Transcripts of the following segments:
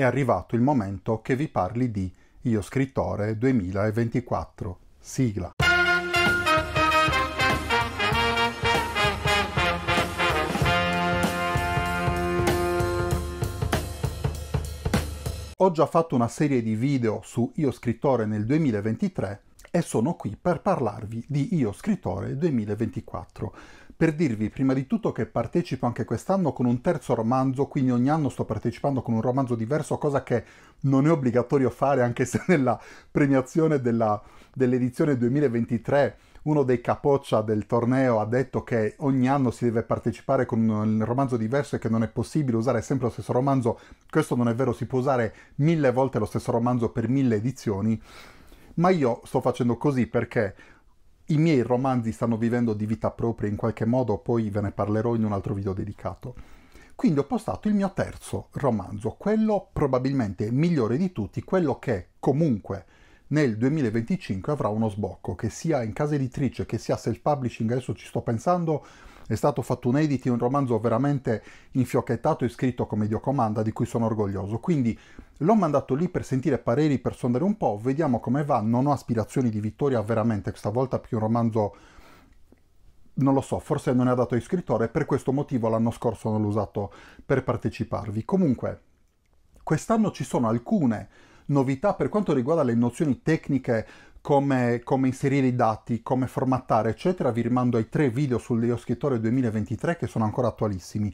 è arrivato il momento che vi parli di Io Scrittore 2024. Sigla. Ho già fatto una serie di video su Io Scrittore nel 2023 e sono qui per parlarvi di Io Scrittore 2024 per dirvi prima di tutto che partecipo anche quest'anno con un terzo romanzo, quindi ogni anno sto partecipando con un romanzo diverso, cosa che non è obbligatorio fare anche se nella premiazione dell'edizione 2023 uno dei capoccia del torneo ha detto che ogni anno si deve partecipare con un romanzo diverso e che non è possibile usare sempre lo stesso romanzo. Questo non è vero, si può usare mille volte lo stesso romanzo per mille edizioni, ma io sto facendo così perché i miei romanzi stanno vivendo di vita propria in qualche modo, poi ve ne parlerò in un altro video dedicato. Quindi ho postato il mio terzo romanzo, quello probabilmente migliore di tutti, quello che comunque nel 2025 avrà uno sbocco, che sia in casa editrice, che sia self-publishing, adesso ci sto pensando, è stato fatto un edit un romanzo veramente infiocchettato e scritto come Dio comanda, di cui sono orgoglioso. Quindi l'ho mandato lì per sentire pareri, per sondare un po', vediamo come va. Non ho aspirazioni di vittoria veramente, questa volta più un romanzo non lo so, forse non è adatto ai scrittori, per questo motivo l'anno scorso non l'ho usato per parteciparvi. Comunque, quest'anno ci sono alcune novità per quanto riguarda le nozioni tecniche come, come, inserire i dati, come formattare, eccetera, vi rimando ai tre video sul Leo Scrittore 2023 che sono ancora attualissimi.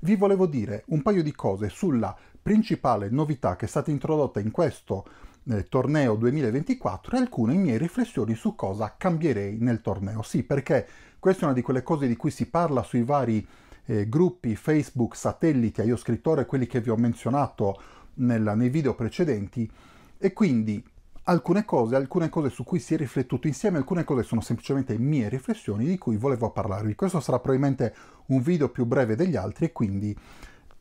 Vi volevo dire un paio di cose sulla principale novità che è stata introdotta in questo eh, torneo 2024 e alcune mie riflessioni su cosa cambierei nel torneo. Sì, perché questa è una di quelle cose di cui si parla sui vari eh, gruppi Facebook, satelliti, io scrittore, quelli che vi ho menzionato nella, nei video precedenti e quindi alcune cose, alcune cose su cui si è riflettuto insieme, alcune cose sono semplicemente mie riflessioni di cui volevo parlarvi. Questo sarà probabilmente un video più breve degli altri e quindi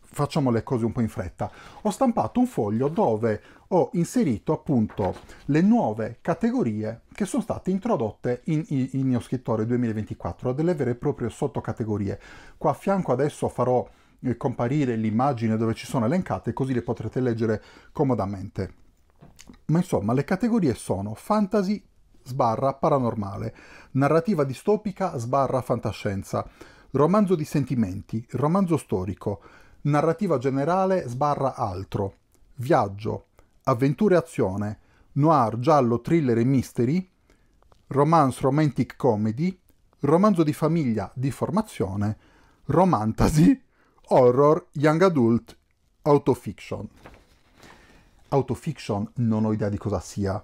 facciamo le cose un po' in fretta. Ho stampato un foglio dove ho inserito appunto le nuove categorie che sono state introdotte in, in, in mio scrittore 2024, delle vere e proprie sottocategorie. Qua a fianco adesso farò eh, comparire l'immagine dove ci sono elencate così le potrete leggere comodamente. Ma insomma, le categorie sono fantasy sbarra paranormale, narrativa distopica sbarra fantascienza, romanzo di sentimenti, romanzo storico, narrativa generale sbarra altro, viaggio, avventure azione, noir, giallo, thriller e mystery, romance romantic comedy, romanzo di famiglia di formazione, romantasy, horror, young adult, autofiction autofiction non ho idea di cosa sia.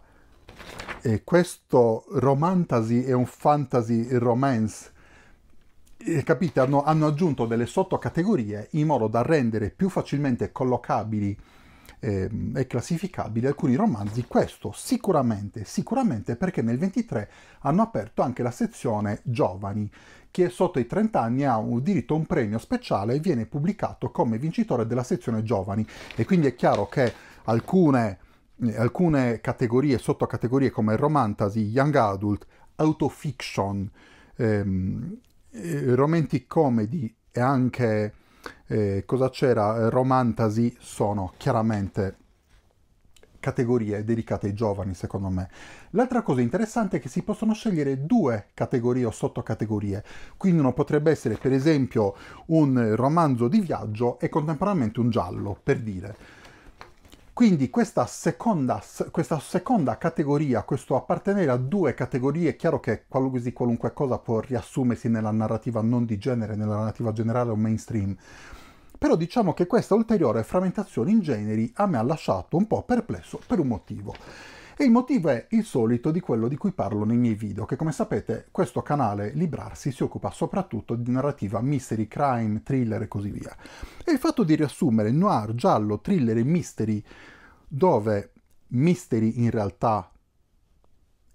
E questo romantasy è un fantasy romance. E, eh, capite, hanno, hanno aggiunto delle sottocategorie in modo da rendere più facilmente collocabili ehm, e classificabili alcuni romanzi. Questo sicuramente, sicuramente perché nel 23 hanno aperto anche la sezione giovani, che sotto i 30 anni ha un diritto a un premio speciale e viene pubblicato come vincitore della sezione giovani. E quindi è chiaro che alcune, alcune categorie, sottocategorie come romantasy, young adult, autofiction, ehm, eh, romantic comedy e anche eh, cosa c'era, eh, romantasy sono chiaramente categorie dedicate ai giovani secondo me. L'altra cosa interessante è che si possono scegliere due categorie o sottocategorie, quindi uno potrebbe essere per esempio un romanzo di viaggio e contemporaneamente un giallo, per dire. Quindi questa seconda, questa seconda, categoria, questo appartenere a due categorie, è chiaro che qualunque, qualunque cosa può riassumersi nella narrativa non di genere, nella narrativa generale o mainstream, però diciamo che questa ulteriore frammentazione in generi a me ha lasciato un po' perplesso per un motivo. E il motivo è il solito di quello di cui parlo nei miei video, che come sapete questo canale Librarsi si occupa soprattutto di narrativa mystery, crime, thriller e così via. E il fatto di riassumere noir, giallo, thriller e mystery dove Mystery in realtà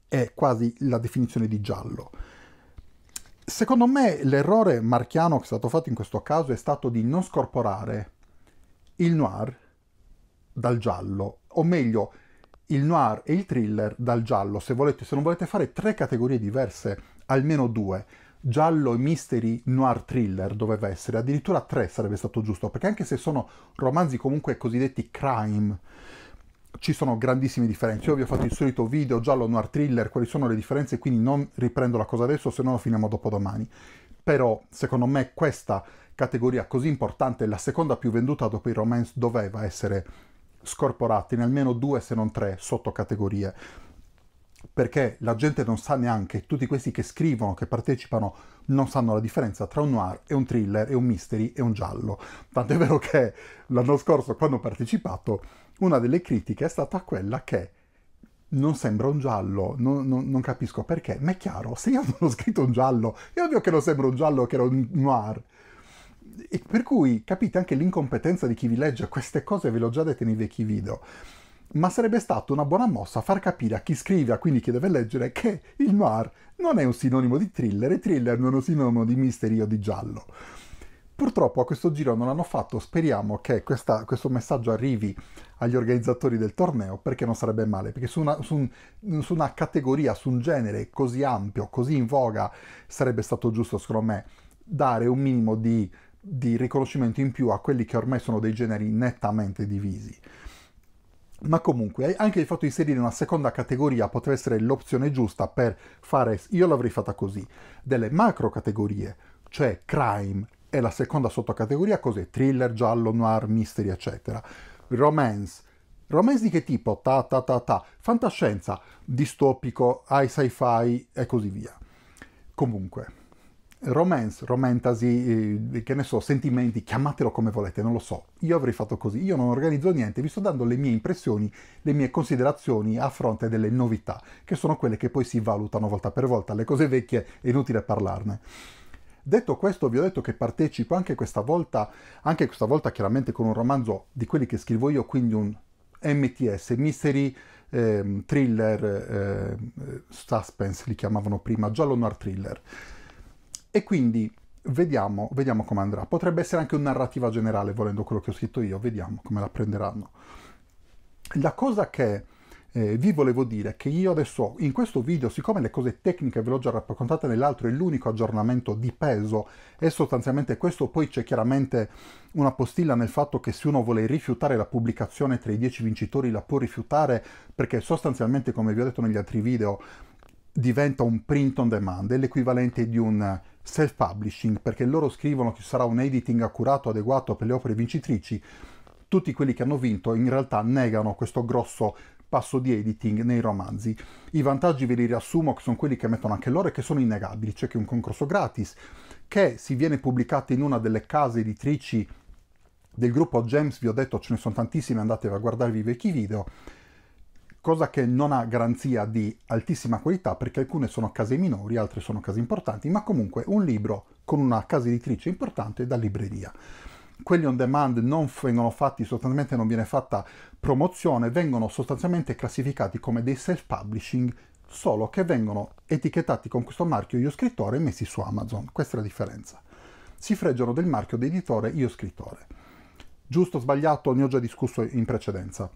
è quasi la definizione di giallo. Secondo me l'errore marchiano che è stato fatto in questo caso è stato di non scorporare il noir dal giallo, o meglio, il noir e il thriller dal giallo, se volete, se non volete fare tre categorie diverse, almeno due, giallo, e mystery, noir, thriller doveva essere, addirittura tre sarebbe stato giusto, perché anche se sono romanzi comunque cosiddetti crime, ci sono grandissime differenze. Io vi ho fatto il solito video giallo noir thriller, quali sono le differenze, quindi non riprendo la cosa adesso, se no lo finiamo dopo domani. Però, secondo me, questa categoria così importante, la seconda più venduta dopo i romance, doveva essere scorporata in almeno due, se non tre, sottocategorie. Perché la gente non sa neanche, tutti questi che scrivono, che partecipano, non sanno la differenza tra un noir e un thriller e un mystery e un giallo. Tant'è vero che l'anno scorso, quando ho partecipato, una delle critiche è stata quella che non sembra un giallo, non, non, non, capisco perché, ma è chiaro, se io non ho scritto un giallo, è ovvio che non sembra un giallo, che era un noir. E per cui capite anche l'incompetenza di chi vi legge queste cose, ve le ho già dette nei vecchi video, ma sarebbe stata una buona mossa far capire a chi scrive, a quindi chi deve leggere, che il noir non è un sinonimo di thriller e thriller non è un sinonimo di misterio o di giallo. Purtroppo a questo giro non l'hanno fatto, speriamo che questa, questo messaggio arrivi agli organizzatori del torneo perché non sarebbe male, perché su una, su, un, su una categoria, su un genere così ampio, così in voga, sarebbe stato giusto secondo me dare un minimo di, di riconoscimento in più a quelli che ormai sono dei generi nettamente divisi. Ma comunque, anche il fatto di inserire una seconda categoria potrebbe essere l'opzione giusta per fare, io l'avrei fatta così, delle macro categorie, cioè crime, è la seconda sottocategoria, cos'è? Thriller, giallo, noir, mystery, eccetera. Romance. Romance di che tipo? Ta ta ta ta. Fantascienza, distopico, high sci-fi e così via. Comunque, romance, romantasy, eh, che ne so, sentimenti, chiamatelo come volete, non lo so. Io avrei fatto così, io non organizzo niente, vi sto dando le mie impressioni, le mie considerazioni a fronte delle novità, che sono quelle che poi si valutano volta per volta. Le cose vecchie è inutile parlarne. Detto questo, vi ho detto che partecipo anche questa volta, anche questa volta chiaramente con un romanzo di quelli che scrivo io, quindi un MTS, Mystery eh, Thriller eh, Suspense, li chiamavano prima, giallo noir thriller. E quindi vediamo, vediamo come andrà. Potrebbe essere anche un narrativa generale, volendo quello che ho scritto io, vediamo come la prenderanno. La cosa che eh, vi volevo dire che io adesso in questo video, siccome le cose tecniche ve l'ho già raccontate nell'altro, è l'unico aggiornamento di peso, è sostanzialmente questo, poi c'è chiaramente una postilla nel fatto che se uno vuole rifiutare la pubblicazione tra i 10 vincitori la può rifiutare, perché sostanzialmente, come vi ho detto negli altri video, diventa un print on demand, è l'equivalente di un self-publishing, perché loro scrivono che ci sarà un editing accurato, adeguato per le opere vincitrici, tutti quelli che hanno vinto in realtà negano questo grosso passo di editing nei romanzi. I vantaggi ve li riassumo, che sono quelli che mettono anche loro e che sono innegabili. C'è cioè che è un concorso gratis, che si viene pubblicato in una delle case editrici del gruppo James, vi ho detto ce ne sono tantissime, andate a guardarvi i vecchi video, cosa che non ha garanzia di altissima qualità perché alcune sono case minori, altre sono case importanti, ma comunque un libro con una casa editrice importante da libreria quelli on demand non vengono fatti, sostanzialmente non viene fatta promozione, vengono sostanzialmente classificati come dei self-publishing, solo che vengono etichettati con questo marchio io scrittore e messi su Amazon. Questa è la differenza. Si freggiano del marchio di editore io scrittore. Giusto o sbagliato, ne ho già discusso in precedenza.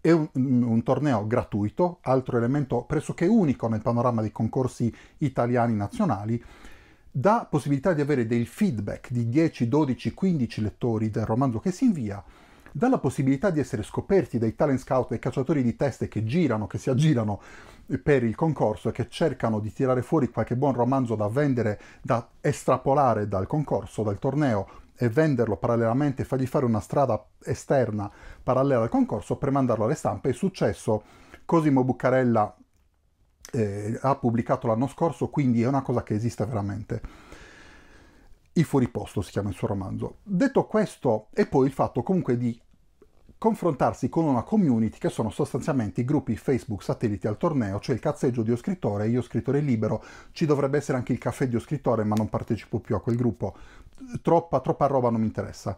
È un, un, torneo gratuito, altro elemento pressoché unico nel panorama dei concorsi italiani nazionali, dà possibilità di avere del feedback di 10, 12, 15 lettori del romanzo che si invia, dà la possibilità di essere scoperti dai talent scout e cacciatori di teste che girano, che si aggirano per il concorso e che cercano di tirare fuori qualche buon romanzo da vendere, da estrapolare dal concorso, dal torneo e venderlo parallelamente, fargli fare una strada esterna parallela al concorso per mandarlo alle stampe. È successo Cosimo Buccarella eh, ha pubblicato l'anno scorso, quindi è una cosa che esiste veramente. Il fuoriposto si chiama il suo romanzo. Detto questo, e poi il fatto comunque di confrontarsi con una community che sono sostanzialmente i gruppi Facebook satelliti al torneo, cioè il cazzeggio di Io Scrittore, Io Scrittore Libero, ci dovrebbe essere anche il caffè di Io Scrittore, ma non partecipo più a quel gruppo, troppa, troppa roba non mi interessa.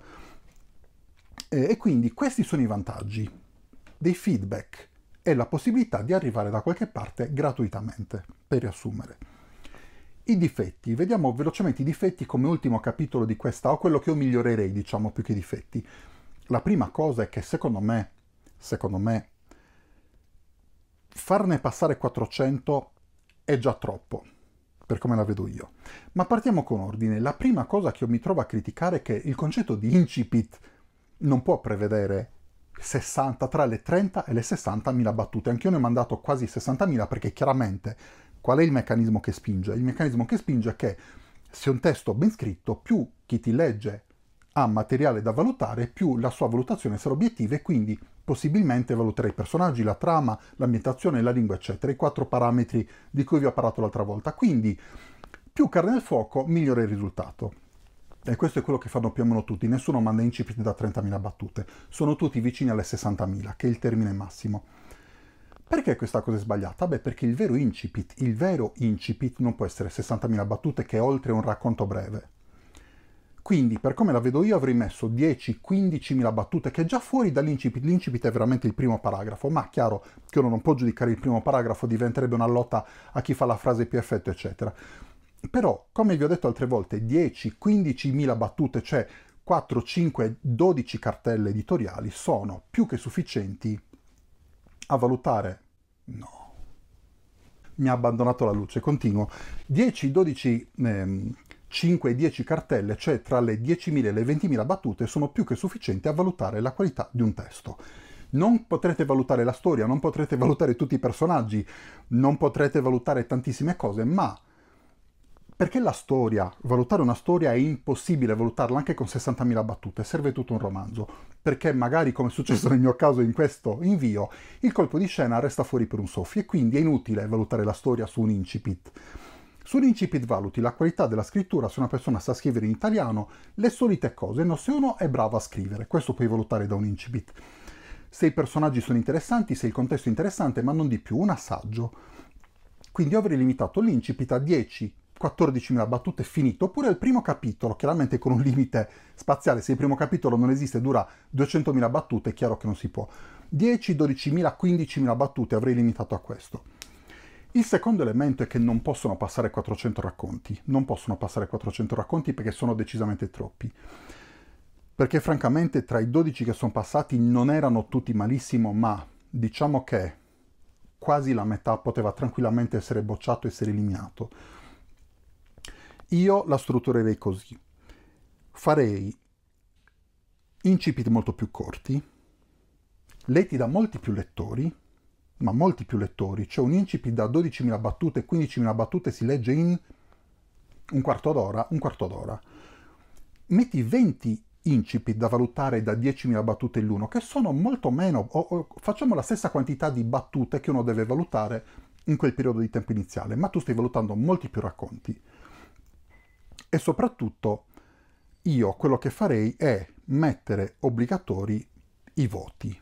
Eh, e quindi questi sono i vantaggi, dei feedback, e la possibilità di arrivare da qualche parte gratuitamente, per riassumere. I difetti, vediamo velocemente i difetti come ultimo capitolo di questa, o quello che io migliorerei, diciamo, più che i difetti. La prima cosa è che secondo me, secondo me, farne passare 400 è già troppo, per come la vedo io. Ma partiamo con ordine. La prima cosa che io mi trovo a criticare è che il concetto di incipit non può prevedere 60, tra le 30 e le 60.000 battute. Anch'io ne ho mandato quasi 60.000 perché chiaramente qual è il meccanismo che spinge? Il meccanismo che spinge è che se un testo ben scritto, più chi ti legge ha materiale da valutare, più la sua valutazione sarà obiettiva e quindi possibilmente valuterà i personaggi, la trama, l'ambientazione, la lingua, eccetera, i quattro parametri di cui vi ho parlato l'altra volta. Quindi più carne al fuoco, migliore il risultato. E questo è quello che fanno più o meno tutti, nessuno manda incipit da 30.000 battute, sono tutti vicini alle 60.000, che è il termine massimo. Perché questa cosa è sbagliata? Beh, perché il vero incipit, il vero incipit non può essere 60.000 battute che è oltre un racconto breve. Quindi, per come la vedo io, avrei messo 10-15.000 battute che è già fuori dall'incipit. L'incipit è veramente il primo paragrafo, ma chiaro che uno non può giudicare il primo paragrafo, diventerebbe una lotta a chi fa la frase più effetto, eccetera. Però, come vi ho detto altre volte, 10-15 mila battute, cioè 4, 5, 12 cartelle editoriali, sono più che sufficienti a valutare... No. Mi ha abbandonato la luce, continuo. 10-12... Ehm, 5-10 cartelle, cioè tra le 10.000 e le 20.000 battute, sono più che sufficienti a valutare la qualità di un testo. Non potrete valutare la storia, non potrete valutare tutti i personaggi, non potrete valutare tantissime cose, ma perché la storia, valutare una storia è impossibile valutarla anche con 60.000 battute, serve tutto un romanzo, perché magari come è successo nel mio caso in questo invio, il colpo di scena resta fuori per un soffio e quindi è inutile valutare la storia su un incipit. Su un incipit valuti la qualità della scrittura se una persona sa scrivere in italiano, le solite cose, no se uno è bravo a scrivere, questo puoi valutare da un incipit. Se i personaggi sono interessanti, se il contesto è interessante, ma non di più, un assaggio. Quindi avrei limitato l'incipit a 10 14.000 battute finito, oppure il primo capitolo, chiaramente con un limite spaziale, se il primo capitolo non esiste e dura 200.000 battute, è chiaro che non si può. 10, 12.000, 15.000 battute avrei limitato a questo. Il secondo elemento è che non possono passare 400 racconti, non possono passare 400 racconti perché sono decisamente troppi. Perché francamente tra i 12 che sono passati non erano tutti malissimo, ma diciamo che quasi la metà poteva tranquillamente essere bocciato e essere eliminato io la strutturerei così. Farei incipit molto più corti, letti da molti più lettori, ma molti più lettori. C'è un incipit da 12.000 battute, 15.000 battute si legge in un quarto d'ora, un quarto d'ora. Metti 20 incipit da valutare da 10.000 battute l'uno, che sono molto meno, o, o, facciamo la stessa quantità di battute che uno deve valutare in quel periodo di tempo iniziale, ma tu stai valutando molti più racconti e soprattutto io quello che farei è mettere obbligatori i voti.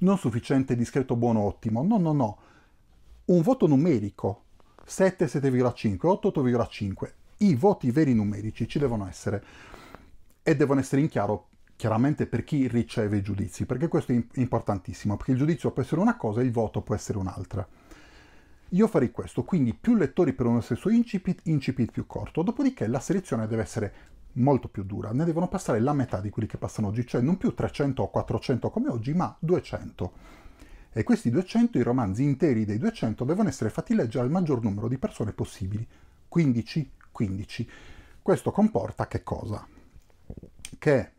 Non sufficiente, discreto, buono, ottimo. No, no, no. Un voto numerico. 7, 7,5, 8, 8,5. I voti veri numerici ci devono essere. E devono essere in chiaro, chiaramente, per chi riceve i giudizi. Perché questo è importantissimo. Perché il giudizio può essere una cosa e il voto può essere un'altra. Io farei questo, quindi più lettori per uno stesso incipit, incipit più corto, dopodiché la selezione deve essere molto più dura, ne devono passare la metà di quelli che passano oggi, cioè non più 300 o 400 come oggi, ma 200. E questi 200, i romanzi interi dei 200, devono essere fatti leggere al maggior numero di persone possibili, 15, 15. Questo comporta che cosa? Che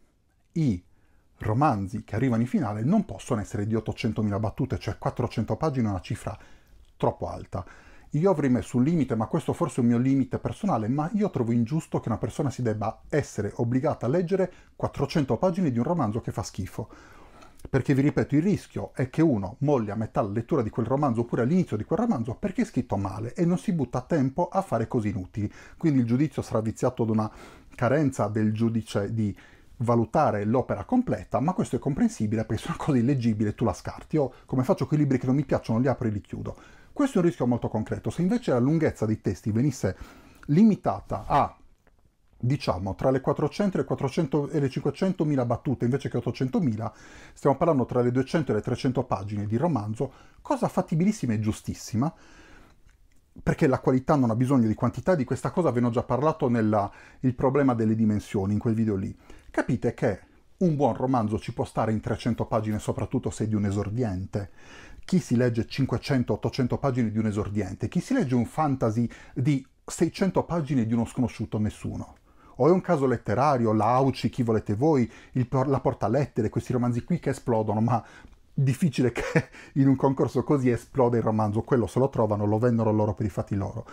i romanzi che arrivano in finale non possono essere di 800.000 battute, cioè 400 pagine, una cifra troppo alta. Io avrei messo un limite, ma questo forse è un mio limite personale, ma io trovo ingiusto che una persona si debba essere obbligata a leggere 400 pagine di un romanzo che fa schifo. Perché vi ripeto, il rischio è che uno molli a metà la lettura di quel romanzo oppure all'inizio di quel romanzo perché è scritto male e non si butta tempo a fare cose inutili. Quindi il giudizio sarà viziato da una carenza del giudice di valutare l'opera completa, ma questo è comprensibile perché se una cosa illeggibile tu la scarti. Io come faccio con i libri che non mi piacciono, li apro e li chiudo. Questo è un rischio molto concreto. Se invece la lunghezza dei testi venisse limitata a diciamo tra le 400 e le, 400 e le 500.000 battute invece che 800.000, stiamo parlando tra le 200 e le 300 pagine di romanzo, cosa fattibilissima e giustissima, perché la qualità non ha bisogno di quantità, di questa cosa ve ne ho già parlato nel problema delle dimensioni, in quel video lì. Capite che un buon romanzo ci può stare in 300 pagine, soprattutto se è di un esordiente, chi si legge 500-800 pagine di un esordiente, chi si legge un fantasy di 600 pagine di uno sconosciuto a nessuno. O è un caso letterario, l'Auci, chi volete voi, il, la lettere, questi romanzi qui che esplodono, ma difficile che in un concorso così esploda il romanzo, quello se lo trovano, lo vendono loro per i fatti loro.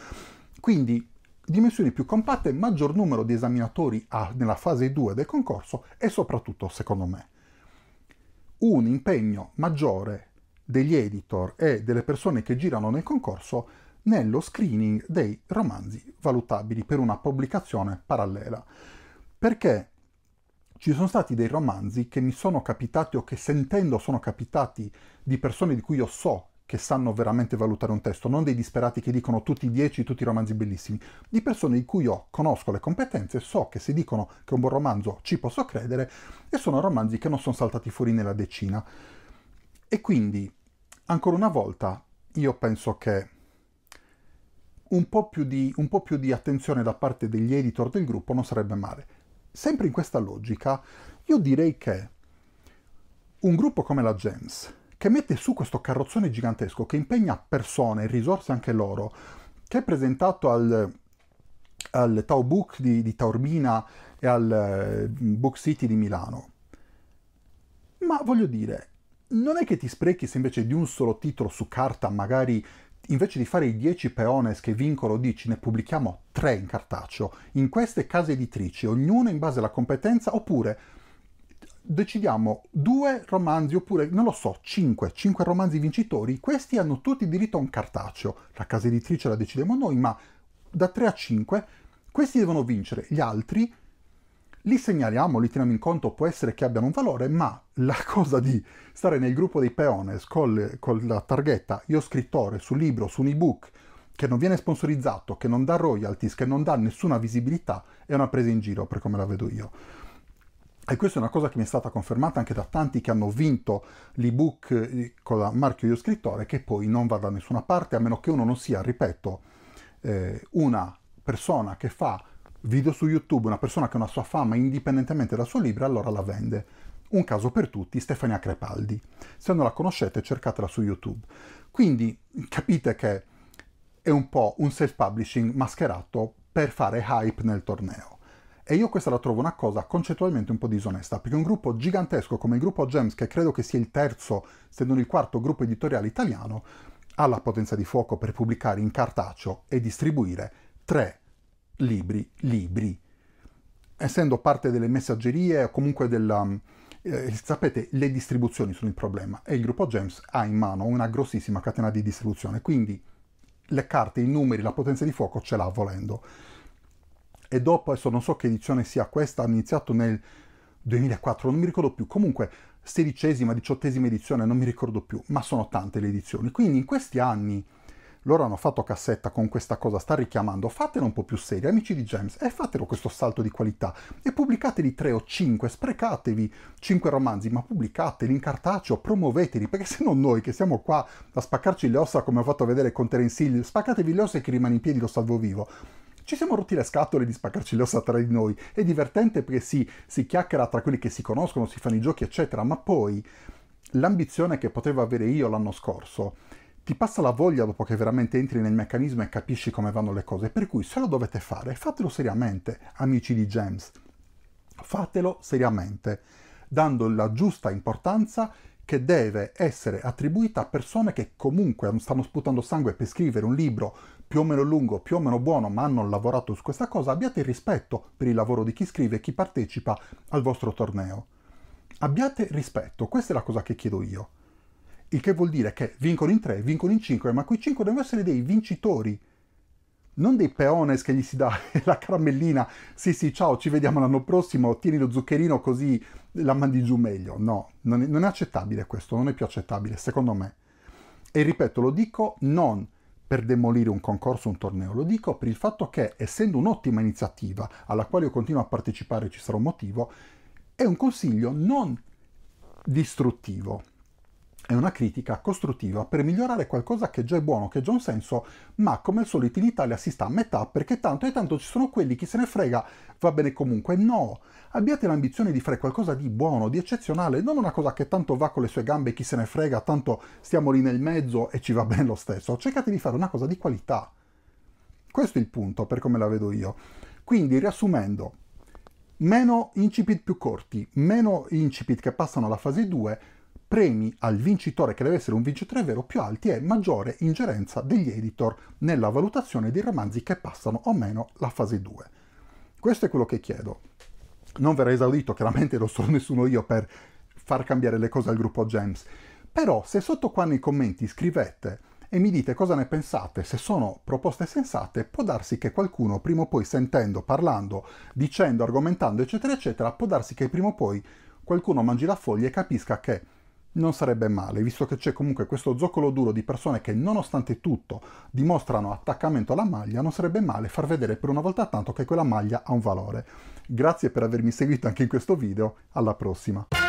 Quindi dimensioni più compatte, maggior numero di esaminatori ha nella fase 2 del concorso e soprattutto, secondo me, un impegno maggiore degli editor e delle persone che girano nel concorso nello screening dei romanzi valutabili per una pubblicazione parallela. Perché ci sono stati dei romanzi che mi sono capitati o che sentendo sono capitati di persone di cui io so che sanno veramente valutare un testo, non dei disperati che dicono tutti i dieci, tutti i romanzi bellissimi, di persone di cui io conosco le competenze, so che se dicono che è un buon romanzo ci posso credere e sono romanzi che non sono saltati fuori nella decina. E quindi, ancora una volta, io penso che un po, di, un po' più di attenzione da parte degli editor del gruppo non sarebbe male. Sempre in questa logica, io direi che un gruppo come la Gems, che mette su questo carrozzone gigantesco, che impegna persone, e risorse anche loro, che è presentato al, al Tau Book di, di Taormina e al eh, Book City di Milano. Ma voglio dire, non è che ti sprechi se invece di un solo titolo su carta magari invece di fare i 10 peones che vincono 10 ne pubblichiamo 3 in cartaceo in queste case editrici ognuno in base alla competenza oppure decidiamo due romanzi oppure non lo so 5 5 romanzi vincitori questi hanno tutti diritto a un cartaceo la casa editrice la decidiamo noi ma da 3 a 5 questi devono vincere gli altri li segnaliamo, li teniamo in conto, può essere che abbiano un valore, ma la cosa di stare nel gruppo dei peones col, con la targhetta io scrittore sul libro, su un ebook, che non viene sponsorizzato, che non dà royalties, che non dà nessuna visibilità, è una presa in giro per come la vedo io. E questa è una cosa che mi è stata confermata anche da tanti che hanno vinto l'ebook eh, con la marchio Io Scrittore, che poi non va da nessuna parte, a meno che uno non sia, ripeto, eh, una persona che fa video su YouTube, una persona che ha una sua fama indipendentemente dal suo libro, allora la vende. Un caso per tutti, Stefania Crepaldi. Se non la conoscete, cercatela su YouTube. Quindi capite che è un po' un self-publishing mascherato per fare hype nel torneo. E io questa la trovo una cosa concettualmente un po' disonesta, perché un gruppo gigantesco come il gruppo Gems, che credo che sia il terzo, se non il quarto gruppo editoriale italiano, ha la potenza di fuoco per pubblicare in cartaceo e distribuire tre libri, libri. Essendo parte delle messaggerie o comunque della... Eh, sapete, le distribuzioni sono il problema e il gruppo Gems ha in mano una grossissima catena di distribuzione, quindi le carte, i numeri, la potenza di fuoco ce l'ha volendo. E dopo, adesso non so che edizione sia questa, hanno iniziato nel 2004, non mi ricordo più, comunque sedicesima, diciottesima edizione, non mi ricordo più, ma sono tante le edizioni. Quindi in questi anni loro hanno fatto cassetta con questa cosa, sta richiamando, fatelo un po' più serio, amici di James, e fatelo questo salto di qualità, e pubblicateli tre o cinque, sprecatevi cinque romanzi, ma pubblicateli in cartaceo, promuoveteli, perché se non noi che siamo qua a spaccarci le ossa, come ho fatto vedere con Terence Hill, spaccatevi le ossa e chi rimane in piedi lo salvo vivo, ci siamo rotti le scatole di spaccarci le ossa tra di noi. È divertente perché si, si chiacchiera tra quelli che si conoscono, si fanno i giochi, eccetera, ma poi l'ambizione che potevo avere io l'anno scorso ti passa la voglia dopo che veramente entri nel meccanismo e capisci come vanno le cose, per cui se lo dovete fare, fatelo seriamente, amici di Gems. Fatelo seriamente, dando la giusta importanza che deve essere attribuita a persone che comunque stanno sputando sangue per scrivere un libro più o meno lungo, più o meno buono, ma hanno lavorato su questa cosa, abbiate rispetto per il lavoro di chi scrive e chi partecipa al vostro torneo. Abbiate rispetto, questa è la cosa che chiedo io il che vuol dire che vincono in 3, vincono in 5, ma quei 5 devono essere dei vincitori, non dei peones che gli si dà la caramellina, sì sì ciao ci vediamo l'anno prossimo, tieni lo zuccherino così la mandi giù meglio, no, non è, non è accettabile questo, non è più accettabile secondo me. E ripeto, lo dico non per demolire un concorso, un torneo, lo dico per il fatto che essendo un'ottima iniziativa alla quale io continuo a partecipare, ci sarà un motivo, è un consiglio non distruttivo è una critica costruttiva per migliorare qualcosa che già è buono, che già ha un senso, ma come al solito in Italia si sta a metà perché tanto e tanto ci sono quelli che se ne frega, va bene comunque. No, abbiate l'ambizione di fare qualcosa di buono, di eccezionale, non una cosa che tanto va con le sue gambe e chi se ne frega, tanto stiamo lì nel mezzo e ci va bene lo stesso. Cercate di fare una cosa di qualità. Questo è il punto, per come la vedo io. Quindi, riassumendo, meno incipit più corti, meno incipit che passano alla fase 2, premi al vincitore, che deve essere un vincitore vero, più alti e maggiore ingerenza degli editor nella valutazione dei romanzi che passano o meno la fase 2. Questo è quello che chiedo. Non verrà esaudito, chiaramente non sono nessuno io per far cambiare le cose al gruppo Gems, però se sotto qua nei commenti scrivete e mi dite cosa ne pensate, se sono proposte sensate, può darsi che qualcuno prima o poi sentendo, parlando, dicendo, argomentando, eccetera, eccetera, può darsi che prima o poi qualcuno mangi la foglia e capisca che non sarebbe male, visto che c'è comunque questo zoccolo duro di persone che nonostante tutto dimostrano attaccamento alla maglia, non sarebbe male far vedere per una volta tanto che quella maglia ha un valore. Grazie per avermi seguito anche in questo video, alla prossima!